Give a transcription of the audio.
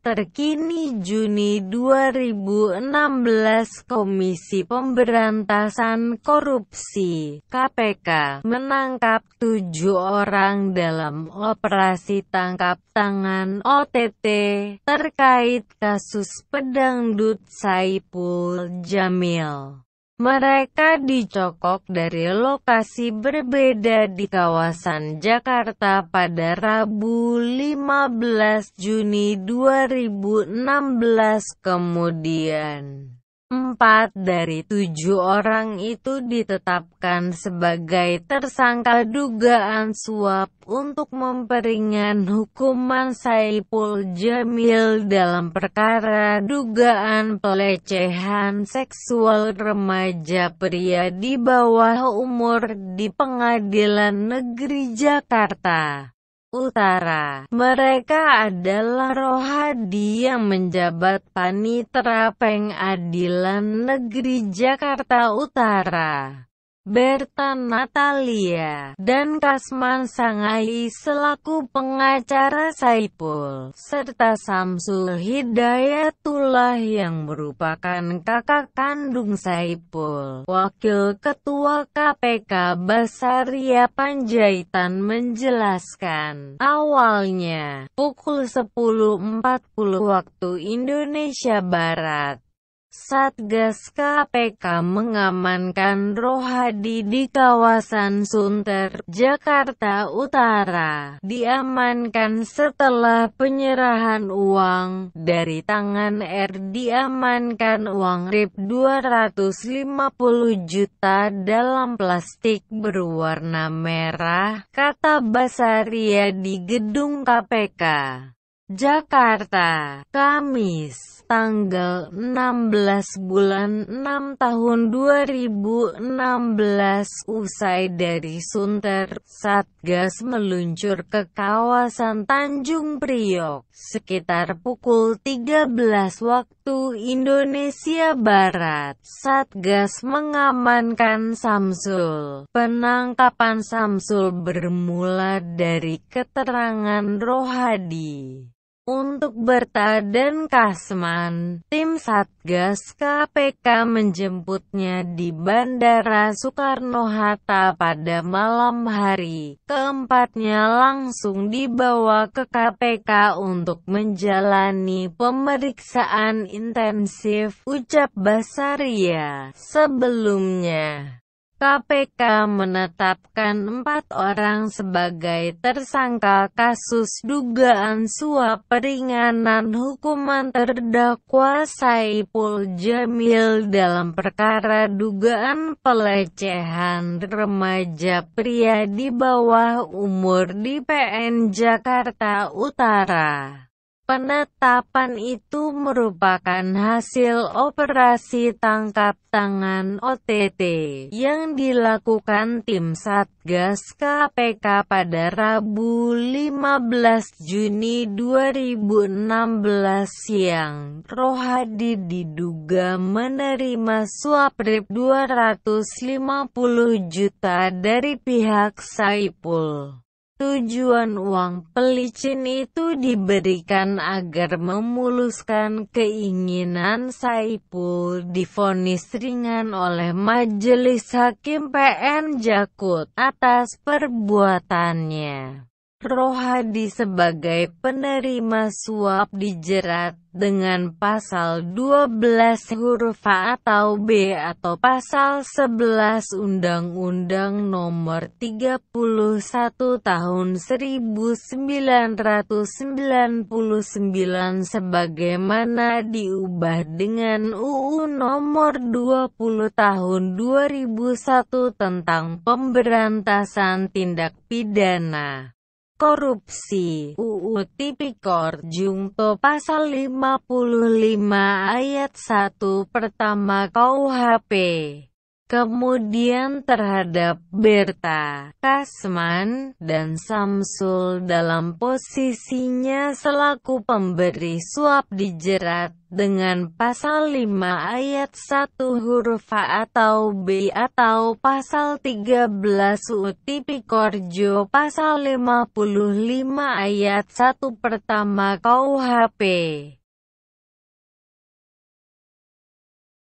Terkini Juni 2016 Komisi Pemberantasan Korupsi (KPK) menangkap tujuh orang dalam operasi tangkap tangan OTT terkait kasus pedangdut Saipul Jamil. Mereka dicokok dari lokasi berbeda di kawasan Jakarta pada Rabu 15 Juni 2016 kemudian. Empat dari tujuh orang itu ditetapkan sebagai tersangka dugaan suap untuk memperingan hukuman Saipul Jamil dalam perkara dugaan pelecehan seksual remaja pria di bawah umur di Pengadilan Negeri Jakarta. Utara. Mereka adalah Rohadi yang menjabat Panitera Pengadilan Negeri Jakarta Utara. Berta Natalia, dan Kasman Sangai selaku pengacara Saipul, serta Samsul Hidayatullah yang merupakan kakak kandung Saipul. Wakil Ketua KPK Basaria Panjaitan menjelaskan, awalnya, pukul 10.40 waktu Indonesia Barat, Satgas KPK mengamankan Rohadi di kawasan Sunter, Jakarta Utara. Diamankan setelah penyerahan uang dari tangan R. Diamankan uang RIP 250 juta dalam plastik berwarna merah, kata Basaria di gedung KPK. Jakarta, Kamis, tanggal 16 bulan 6 tahun 2016 usai dari Sunter, Satgas meluncur ke kawasan Tanjung Priok sekitar pukul 13 waktu Indonesia Barat. Satgas mengamankan Samsul. Penangkapan Samsul bermula dari keterangan Rohadi untuk Berta dan Kasman. Tim Satgas KPK menjemputnya di Bandara Soekarno-Hatta pada malam hari. Keempatnya langsung dibawa ke KPK untuk menjalani pemeriksaan intensif, ucap Basaria. Sebelumnya, KPK menetapkan empat orang sebagai tersangka kasus dugaan suap peringanan hukuman terdakwa Saipul Jamil dalam perkara dugaan pelecehan remaja pria di bawah umur di PN Jakarta Utara. Penetapan itu merupakan hasil operasi tangkap tangan OTT yang dilakukan tim Satgas KPK pada Rabu 15 Juni 2016 siang. Rohadi diduga menerima suap RIP 250 juta dari pihak Saipul. Tujuan uang pelicin itu diberikan agar memuluskan keinginan Saipul difonis ringan oleh Majelis Hakim PN Jakut atas perbuatannya. Rohadi sebagai penerima suap dijerat dengan pasal 12 huruf A atau B atau pasal 11 Undang-Undang Nomor 31 Tahun 1999 sebagaimana diubah dengan UU Nomor 20 Tahun 2001 tentang pemberantasan tindak pidana korupsi. UU Tipikor jungto pasal 55 ayat 1 pertama KUHP kemudian terhadap Berta Kasman dan Samsul dalam posisinya selaku pemberi suap dijerat dengan pasal 5 ayat 1 huruf A atau B atau pasal 13 U Tipikorjo pasal 55 ayat 1 pertama KUHP.